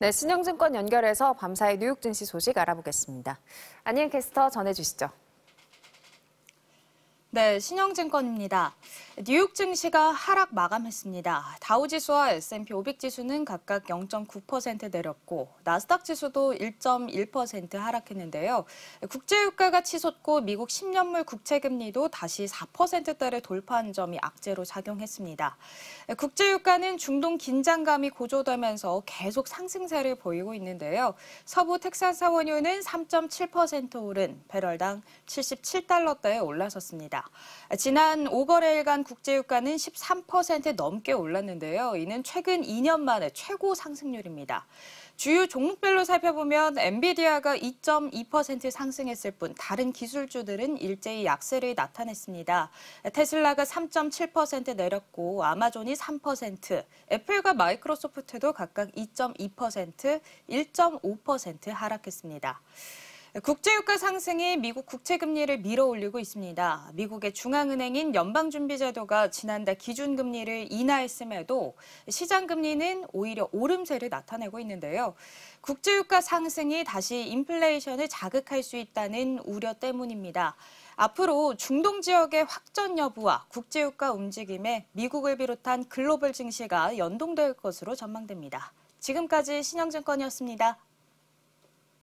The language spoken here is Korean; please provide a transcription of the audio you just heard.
네, 신영증권 연결해서 밤사이 뉴욕 증시 소식 알아보겠습니다. 안희은 캐스터 전해주시죠. 네, 신영증권입니다. 뉴욕 증시가 하락 마감했습니다. 다우지수와 S&P 500지수는 각각 0.9% 내렸고 나스닥 지수도 1.1% 하락했는데요. 국제유가가 치솟고 미국 10년물 국채금리도 다시 4%대를 돌파한 점이 악재로 작용했습니다. 국제유가는 중동 긴장감이 고조되면서 계속 상승세를 보이고 있는데요. 서부 텍사스 원유는 3.7% 오른 배럴당 77달러대에 올라섰습니다. 올습니다 지난 5거래일간 국제유가는 13% 넘게 올랐는데요. 이는 최근 2년 만에 최고 상승률입니다. 주요 종목별로 살펴보면 엔비디아가 2.2% 상승했을 뿐 다른 기술주들은 일제히 약세를 나타냈습니다. 테슬라가 3.7% 내렸고 아마존이 3%, 애플과 마이크로소프트도 각각 2.2%, 1.5% 하락했습니다. 국제유가 상승이 미국 국채금리를 밀어올리고 있습니다. 미국의 중앙은행인 연방준비제도가 지난달 기준금리를 인하했음에도 시장금리는 오히려 오름세를 나타내고 있는데요. 국제유가 상승이 다시 인플레이션을 자극할 수 있다는 우려 때문입니다. 앞으로 중동 지역의 확전 여부와 국제유가 움직임에 미국을 비롯한 글로벌 증시가 연동될 것으로 전망됩니다. 지금까지 신영증권이었습니다.